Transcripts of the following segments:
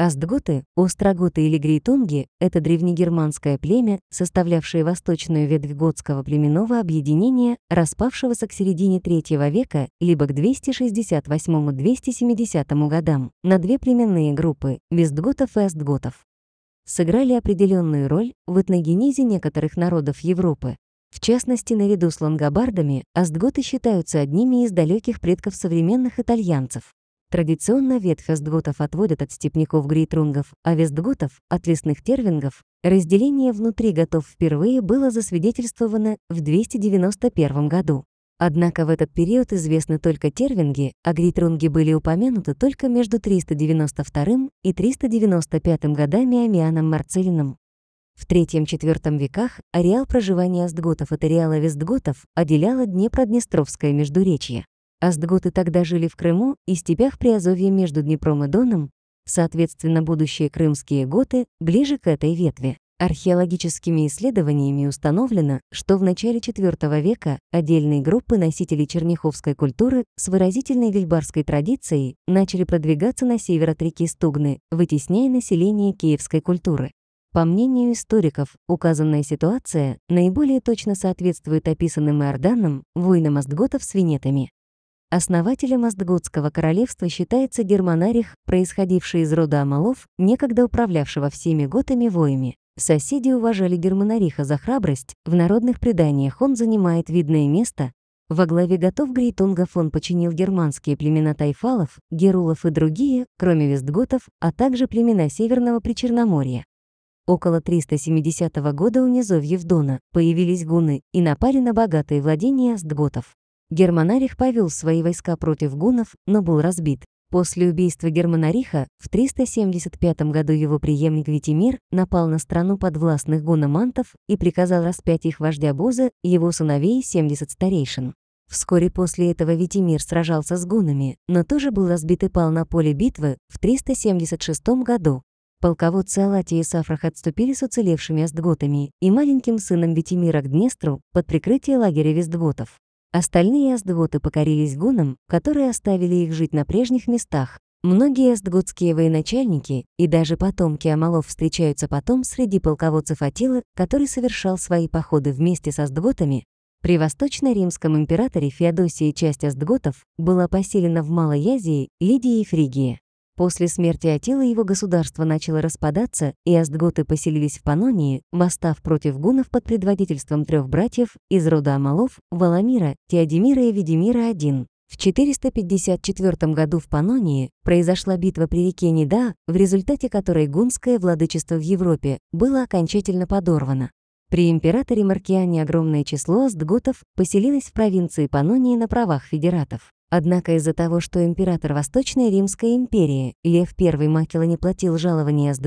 Астготы, остроготы или грейтунги — это древнегерманское племя, составлявшее восточную ветвь готского племенного объединения, распавшегося к середине III века, либо к 268-270 годам, на две племенные группы — вестготов и астготов. Сыграли определенную роль в этногенезе некоторых народов Европы. В частности, наряду с лангобардами, астготы считаются одними из далеких предков современных итальянцев. Традиционно ветхостготов отводят от степняков-грейтрунгов, а вестготов — от лесных тервингов. Разделение внутри готов впервые было засвидетельствовано в 291 году. Однако в этот период известны только тервинги, а гритрунги были упомянуты только между 392 и 395 годами Амианом Марцелином. В III-IV веках ареал проживания остготов от ареала вестготов отделяло Днепроднестровское междуречье. Астготы тогда жили в Крыму и степях Приазовья между Днепром и Доном, соответственно, будущие крымские готы ближе к этой ветви. Археологическими исследованиями установлено, что в начале IV века отдельные группы носителей черняховской культуры с выразительной вильбарской традицией начали продвигаться на север от реки Стугны, вытесняя население киевской культуры. По мнению историков, указанная ситуация наиболее точно соответствует описанным Иорданом, войнам астготов с винетами. Основателем Остгутского королевства считается германарих, происходивший из рода Амалов, некогда управлявшего всеми готами воями. Соседи уважали германариха за храбрость, в народных преданиях он занимает видное место. Во главе готов грейтунгов он починил германские племена тайфалов, герулов и другие, кроме вестготов, а также племена Северного Причерноморья. Около 370 года у низовьев Дона появились гунны и напали на богатые владения сдготов. Германарих повел свои войска против гунов, но был разбит. После убийства Германариха в 375 году его преемник Витимир напал на страну подвластных гуномантов и приказал распять их вождя Боза, его сыновей 70 старейшин. Вскоре после этого Витимир сражался с гунами, но тоже был разбит и пал на поле битвы в 376 году. Полководцы Алатии и Сафрах отступили с уцелевшими астготами и маленьким сыном Витимира к Днестру под прикрытие лагеря вестготов. Остальные астготы покорились гунам, которые оставили их жить на прежних местах. Многие астготские военачальники и даже потомки амалов встречаются потом среди полководцев Атилы, который совершал свои походы вместе со астготами. При восточно-римском императоре Феодосии часть астготов была поселена в Малой Азии, Лидии и Фригии. После смерти Атила его государство начало распадаться, и астготы поселились в Панонии, восстав против гунов под предводительством трех братьев из рода Амалов, Валамира, Теодимира и ведимира I. В 454 году в Панонии произошла битва при реке Неда, в результате которой гунское владычество в Европе было окончательно подорвано. При императоре Маркиане огромное число сдгутов поселилось в провинции Панонии на правах федератов. Однако из-за того, что император Восточной Римской империи Лев I Макела не платил жалования с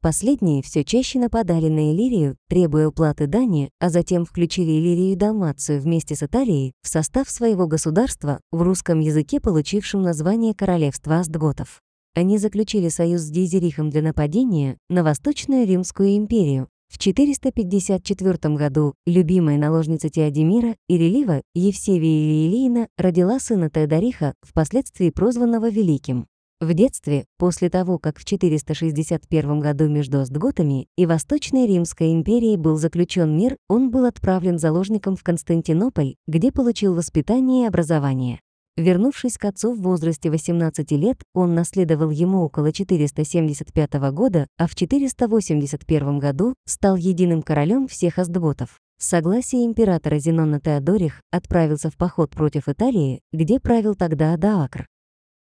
последние все чаще нападали на Иллирию, требуя уплаты дани, а затем включили Иллирию и Далмацию вместе с Италией в состав своего государства в русском языке, получившем название Королевства Астготов. Они заключили союз с Дизерихом для нападения на Восточную Римскую империю, в 454 году любимая наложница Теодемира Ирелива Евсевия Ильина родила сына Теодориха, впоследствии прозванного Великим. В детстве, после того, как в 461 году между Остготами и Восточной Римской империей был заключен мир, он был отправлен заложником в Константинополь, где получил воспитание и образование. Вернувшись к отцу в возрасте 18 лет, он наследовал ему около 475 года, а в 481 году стал единым королем всех аздботов. С согласия императора Зенона Теодорих отправился в поход против Италии, где правил тогда Адаакр.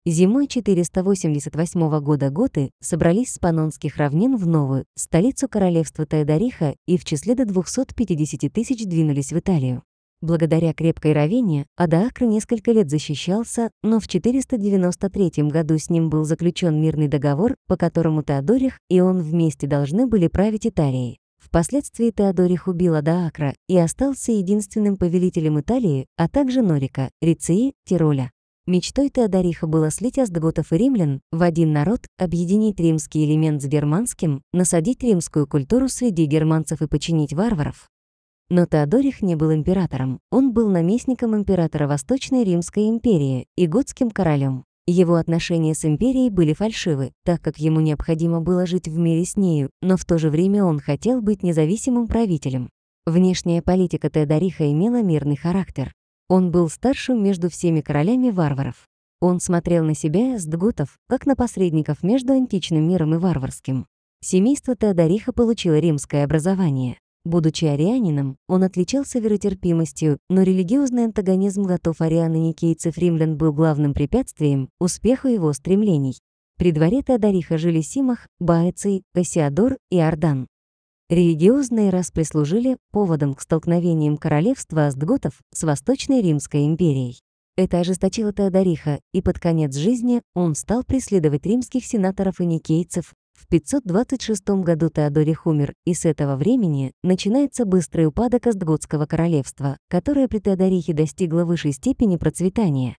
Зимой 488 года готы собрались с панонских равнин в Новую, столицу королевства Теодориха, и в числе до 250 тысяч двинулись в Италию. Благодаря крепкой равине Адаакр несколько лет защищался, но в 493 году с ним был заключен мирный договор, по которому Теодорих и он вместе должны были править Италией. Впоследствии Теодорих убил Адаакра и остался единственным повелителем Италии, а также Норика, Риции, Тироля. Мечтой Теодориха было слить остготов и римлян в один народ, объединить римский элемент с германским, насадить римскую культуру среди германцев и починить варваров. Но Теодорих не был императором, он был наместником императора Восточной Римской империи и готским королем. Его отношения с империей были фальшивы, так как ему необходимо было жить в мире с нею, но в то же время он хотел быть независимым правителем. Внешняя политика Теодориха имела мирный характер. Он был старшим между всеми королями варваров. Он смотрел на себя с дгутов, как на посредников между античным миром и варварским. Семейство Теодориха получило римское образование. Будучи арианином, он отличался веротерпимостью, но религиозный антагонизм готов арианы и никейцев римлян был главным препятствием успеху его стремлений. При дворе Теодориха жили Симах, Баэций, Кассиадор и Ордан. Религиозные распри служили поводом к столкновениям королевства астготов с Восточной Римской империей. Это ожесточило Теодориха, и под конец жизни он стал преследовать римских сенаторов и никейцев в 526 году Теодорих умер, и с этого времени начинается быстрый упадок Остготского королевства, которое при Теодорихе достигло высшей степени процветания.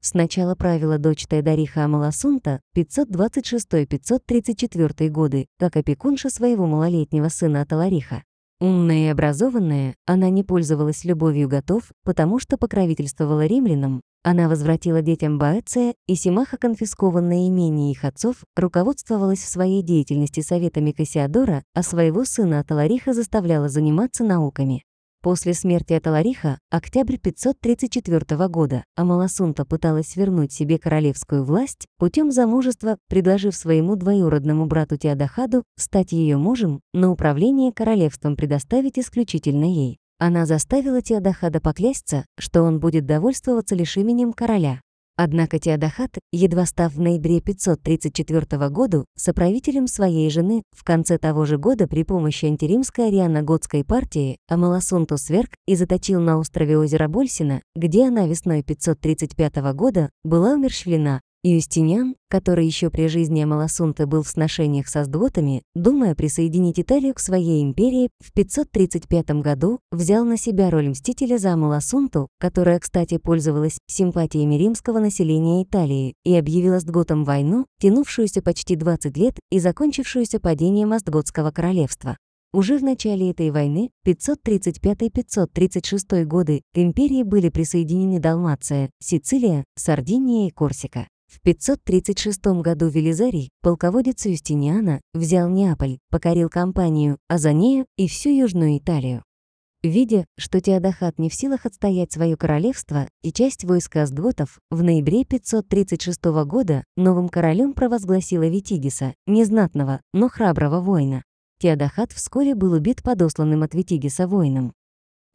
Сначала правила дочь Теодориха Амаласунта 526-534 годы, как опекунша своего малолетнего сына Аталариха. Умная и образованная, она не пользовалась любовью готов, потому что покровительствовала римлянам, она возвратила детям Баэция, и Симаха, конфискованное имение их отцов, руководствовалась в своей деятельности советами Кассиадора, а своего сына Аталариха заставляла заниматься науками. После смерти Аталариха, октябрь 534 года, Амаласунта пыталась вернуть себе королевскую власть путем замужества, предложив своему двоюродному брату Теодахаду стать ее мужем, но управление королевством предоставить исключительно ей. Она заставила Теодахада поклясться, что он будет довольствоваться лишь именем короля, Однако Теодахат, едва став в ноябре 534 года соправителем своей жены, в конце того же года при помощи антиримской арианоготской партии Амаласунту сверг и заточил на острове озера Больсина, где она весной 535 года была умерщвлена, Юстиниан, который еще при жизни Маласунта был в сношениях со сдвотами, думая присоединить Италию к своей империи, в 535 году взял на себя роль мстителя за Маласунту, которая, кстати, пользовалась симпатиями римского населения Италии и объявила сдготам войну, тянувшуюся почти 20 лет и закончившуюся падением Остготского королевства. Уже в начале этой войны, 535-536 годы, к империи были присоединены Далмация, Сицилия, Сардиния и Корсика. В 536 году Велизарий, полководец Юстиниана, взял Неаполь, покорил Компанию, а за Азанею и всю Южную Италию. Видя, что Теодахат не в силах отстоять свое королевство и часть войска асдвотов, в ноябре 536 года новым королем провозгласила Витигиса, незнатного, но храброго воина. Теодахат вскоре был убит подосланным от Витигиса воином.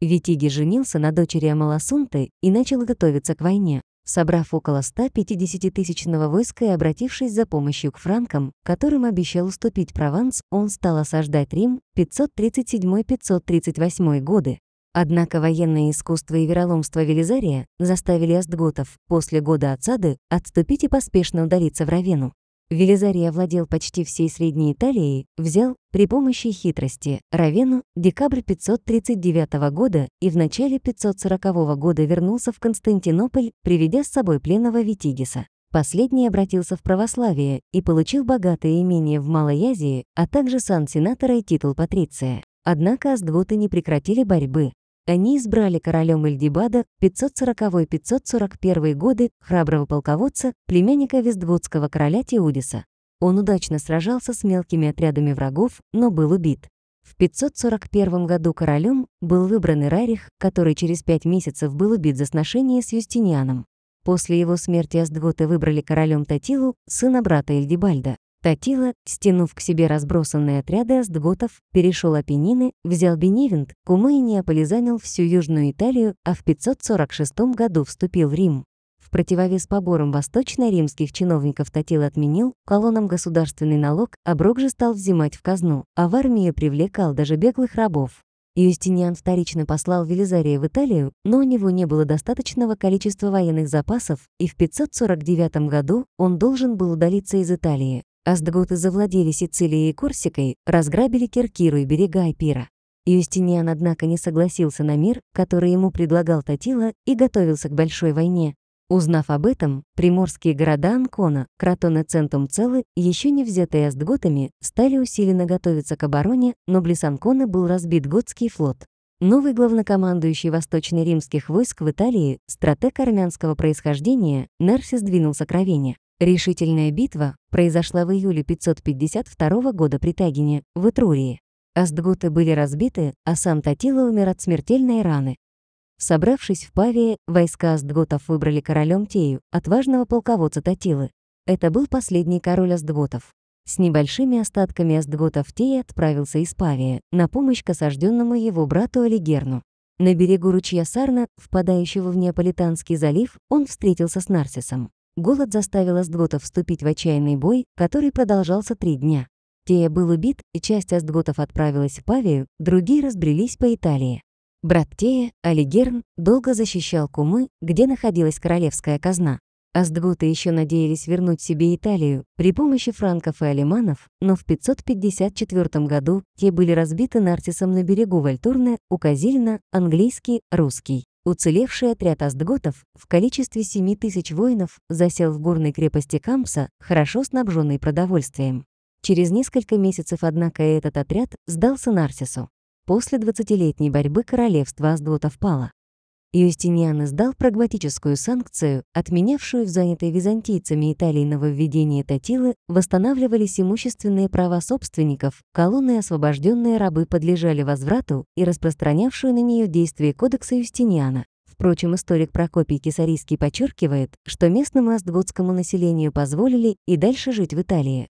Витиги женился на дочери Амаласунты и начал готовиться к войне собрав около 150-тысячного войска и обратившись за помощью к франкам, которым обещал уступить Прованс, он стал осаждать Рим 537-538 годы. Однако военное искусство и вероломство Велизария заставили астготов после года отсады отступить и поспешно удалиться в Равену. Велизарий овладел почти всей Средней Италией, взял при помощи хитрости Равену декабрь 539 года и в начале 540 года вернулся в Константинополь, приведя с собой пленного Витигиса. Последний обратился в православие и получил богатое имение в Малой Азии, а также сан сенатора и титул патриция. Однако асдготы не прекратили борьбы. Они избрали королем Эльдибада 540-541 годы храброго полководца, племянника вестготского короля Теудиса. Он удачно сражался с мелкими отрядами врагов, но был убит. В 541 году королем был выбран Рарих, который через пять месяцев был убит за сношение с Юстинианом. После его смерти Аздгота выбрали королем Татилу, сына брата Эльдибальда. Татила, стянув к себе разбросанные отряды астготов, перешел Апеннины, взял Беневент, Кума и неаполизанил всю Южную Италию, а в 546 году вступил в Рим. В противовес поборам восточно-римских чиновников Татил отменил, колонам государственный налог, а Брок же стал взимать в казну, а в армию привлекал даже беглых рабов. Юстиниан вторично послал Велизария в Италию, но у него не было достаточного количества военных запасов, и в 549 году он должен был удалиться из Италии. Аздготы завладели Сицилией и Корсикой, разграбили Киркиру и берега Эпира. Юстиниан, однако, не согласился на мир, который ему предлагал Татила, и готовился к большой войне. Узнав об этом, приморские города Анкона, Кротона Центум Целы, еще не взятые аздготами, стали усиленно готовиться к обороне, но близ Анкона был разбит готский флот. Новый главнокомандующий восточно-римских войск в Италии, стратег армянского происхождения, Нерсис двинулся к Равене. Решительная битва произошла в июле 552 года при Тагине, в Этрурии. Астгуты были разбиты, а сам Татила умер от смертельной раны. Собравшись в Павии, войска астготов выбрали королем Тею, отважного полководца Татилы. Это был последний король астготов. С небольшими остатками астготов Тея отправился из Павии на помощь к осажденному его брату Олигерну. На берегу ручья Сарна, впадающего в Неаполитанский залив, он встретился с Нарсисом. Голод заставил Астготов вступить в отчаянный бой, который продолжался три дня. Тея был убит, и часть Астготов отправилась в Павию, другие разбрелись по Италии. Брат Тея, Алигерн, долго защищал Кумы, где находилась королевская казна. Астготы еще надеялись вернуть себе Италию при помощи франков и алиманов, но в 554 году те были разбиты Нартисом на берегу Вальтурны у Казильна, английский, русский. Уцелевший отряд астготов в количестве 7 тысяч воинов засел в горной крепости Кампса, хорошо снабженный продовольствием. Через несколько месяцев, однако, этот отряд сдался Нарсису. После 20-летней борьбы королевство Аздотов пало. Юстиниан издал прагматическую санкцию, отменявшую в занятой византийцами Италии нововведение Татилы, восстанавливались имущественные права собственников, колонны освобожденные рабы подлежали возврату и распространявшую на нее действие Кодекса Юстиниана. Впрочем, историк Прокопий Кисарийский подчеркивает, что местному астготскому населению позволили и дальше жить в Италии.